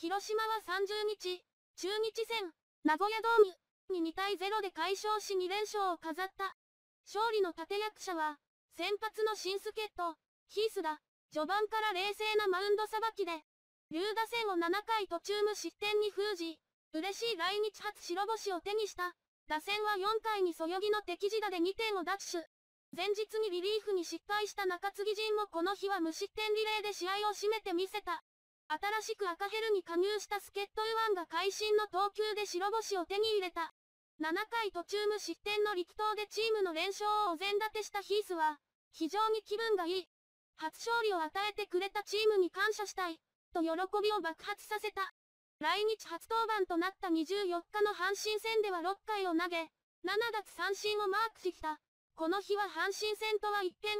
広島は30日、中日戦、名古屋ドームに2対0で解消し2連勝を飾った。勝利の立役者は、先発の新助っ人、ヒースだ。序盤から冷静なマウンドさばきで、龍打線を7回途中無失点に封じ、嬉しい来日初白星を手にした。打線は4回にそよぎの敵地打で2点を奪取。前日にリリーフに失敗した中継ぎ陣もこの日は無失点リレーで試合を締めてみせた。新しく赤ヘルに加入したスケットルワンが会心の投球で白星を手に入れた。7回途中無失点の力投でチームの連勝をお膳立てしたヒースは、非常に気分がいい。初勝利を与えてくれたチームに感謝したい、と喜びを爆発させた。来日初登板となった24日の阪神戦では6回を投げ、7奪三振をマークしてきた。この日は阪神戦とは一変。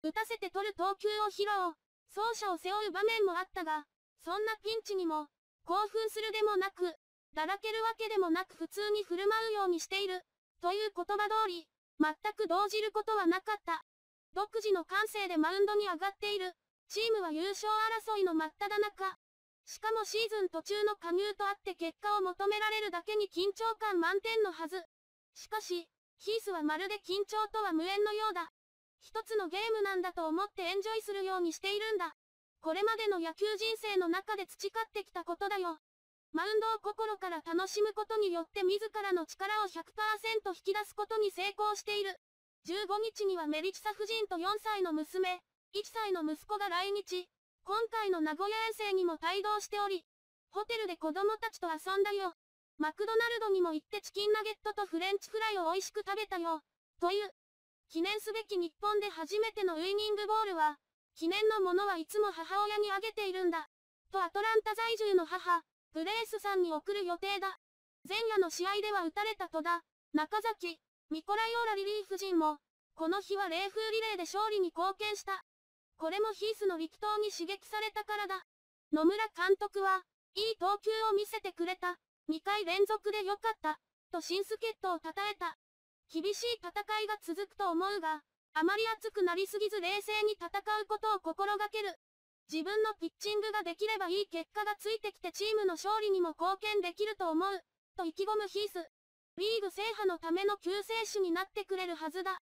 打たせて取る投球を披露、走者を背負う場面もあったが、そんなピンチにも、興奮するでもなく、だらけるわけでもなく普通に振る舞うようにしている、という言葉通り、全く動じることはなかった。独自の感性でマウンドに上がっている、チームは優勝争いの真っ只中。しかもシーズン途中の加入とあって結果を求められるだけに緊張感満点のはず。しかし、ヒースはまるで緊張とは無縁のようだ。一つのゲームなんだと思ってエンジョイするようにしているんだ。これまでの野球人生の中で培ってきたことだよ。マウンドを心から楽しむことによって自らの力を100%引き出すことに成功している。15日にはメリキサ夫人と4歳の娘、1歳の息子が来日。今回の名古屋遠征にも帯同しており、ホテルで子供たちと遊んだよ。マクドナルドにも行ってチキンナゲットとフレンチフライを美味しく食べたよ。という、記念すべき日本で初めてのウイニングボールは、記念のものはいつも母親にあげているんだ。とアトランタ在住の母、グレースさんに送る予定だ。前夜の試合では打たれた戸田、中崎、ミコライオーラリリーフ陣も、この日は冷風リレーで勝利に貢献した。これもヒースの力投に刺激されたからだ。野村監督は、いい投球を見せてくれた。2回連続で良かった。と新助っ人を称えた。厳しい戦いが続くと思うが、あまり熱くなりすぎず冷静に戦うことを心がける。自分のピッチングができればいい結果がついてきてチームの勝利にも貢献できると思う、と意気込むヒース。リーグ制覇のための救世主になってくれるはずだ。